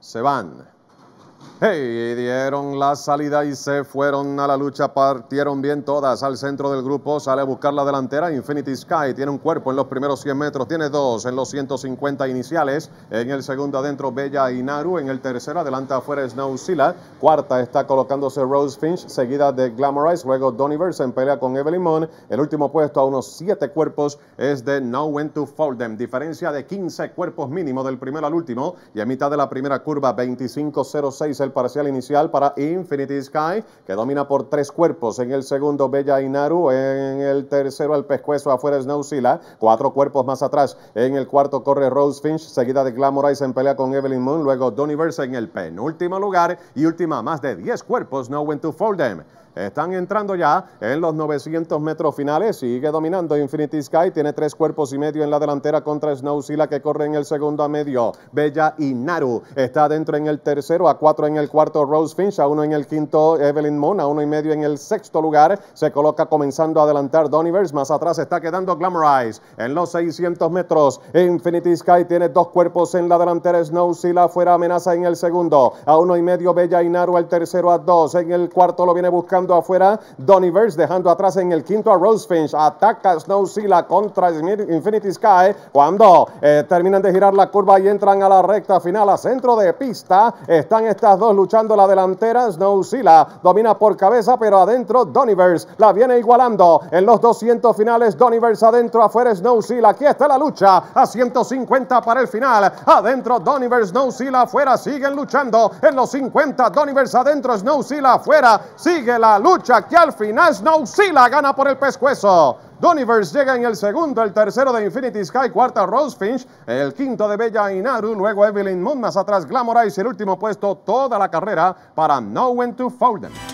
se van. Hey, dieron la salida y se fueron a la lucha, partieron bien todas al centro del grupo, sale a buscar la delantera, Infinity Sky tiene un cuerpo en los primeros 100 metros, tiene dos en los 150 iniciales, en el segundo adentro Bella y Naru en el tercero adelanta afuera Snowzilla, cuarta está colocándose Rose Finch, seguida de Glamorize, luego Donnyverse en pelea con Evelyn Moon, el último puesto a unos 7 cuerpos es de No When to Fold Them, diferencia de 15 cuerpos mínimo del primero al último y a mitad de la primera curva 25-06 el parcial inicial para Infinity Sky, que domina por tres cuerpos. En el segundo, Bella Inaru. En el tercero, el pescuezo afuera, Snowzilla. Cuatro cuerpos más atrás. En el cuarto, corre Rose Finch, seguida de Glamorize en pelea con Evelyn Moon. Luego, Doniverse en el penúltimo lugar y última, más de 10 cuerpos, No When to Fold Them. Están entrando ya en los 900 metros finales. Sigue dominando Infinity Sky. Tiene tres cuerpos y medio en la delantera contra Snowzilla que corre en el segundo a medio. Bella y Naru está adentro en el tercero. A cuatro en el cuarto Rose Finch. A uno en el quinto Evelyn Moon A uno y medio en el sexto lugar. Se coloca comenzando a adelantar Donivers. Más atrás está quedando Glamorize. En los 600 metros Infinity Sky tiene dos cuerpos en la delantera. Snowzilla fuera amenaza en el segundo. A uno y medio Bella y Naru. El tercero a dos. En el cuarto lo viene buscando afuera Donnyverse, dejando atrás en el quinto a Rosefinch, ataca Snow contra Infinity Sky, cuando eh, terminan de girar la curva y entran a la recta final, a centro de pista, están estas dos luchando la delantera, Snow domina por cabeza, pero adentro Donnyverse la viene igualando, en los 200 finales Donnyverse adentro, afuera Snow aquí está la lucha, a 150 para el final, adentro Donnyverse, Snow afuera, siguen luchando, en los 50 Donnyverse adentro, Snow afuera, sigue la lucha que al final Snow la gana por el pescuezo. Doniverse llega en el segundo, el tercero de Infinity Sky, cuarta Rose Finch, el quinto de Bella Inaru, luego Evelyn Moon, más atrás y el último puesto toda la carrera para No When to Fold Them.